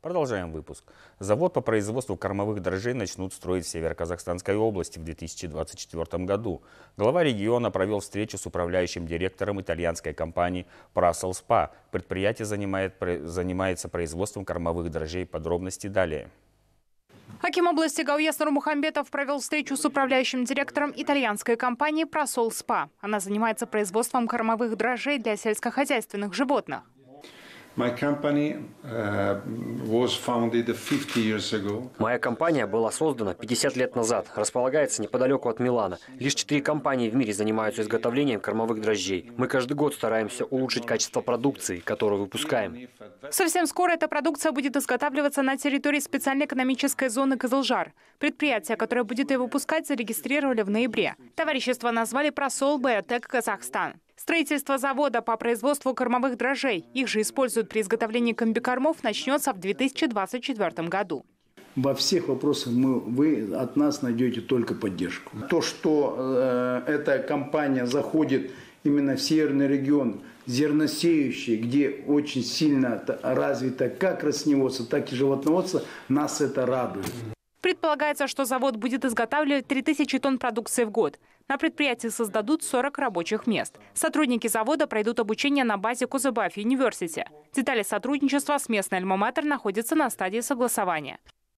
Продолжаем выпуск. Завод по производству кормовых дрожжей начнут строить в Северо-Казахстанской области в 2024 году. Глава региона провел встречу с управляющим директором итальянской компании Prasol Spa. Предприятие занимает, занимается производством кормовых дрожжей. Подробности далее. Аким области Гауяс Мухамбетов провел встречу с управляющим директором итальянской компании «Просол Спа». Она занимается производством кормовых дрожжей для сельскохозяйственных животных. Uh, Моя компания была создана 50 лет назад, располагается неподалеку от Милана. Лишь четыре компании в мире занимаются изготовлением кормовых дрожжей. Мы каждый год стараемся улучшить качество продукции, которую выпускаем. Совсем скоро эта продукция будет изготавливаться на территории специальной экономической зоны Казалжар. Предприятие, которое будет ее выпускать, зарегистрировали в ноябре. Товарищество назвали «Просол Биотек Казахстан». Строительство завода по производству кормовых дрожжей, их же используют при изготовлении комбикормов, начнется в 2024 году. Во всех вопросах мы, вы от нас найдете только поддержку. То, что э, эта компания заходит именно в северный регион, зерносеющие, где очень сильно развито как растениеводство, так и животноводство, нас это радует. Предполагается, что завод будет изготавливать 3000 тонн продукции в год. На предприятии создадут 40 рабочих мест. Сотрудники завода пройдут обучение на базе Кузыбафи Университи. Детали сотрудничества с местной альма находятся на стадии согласования.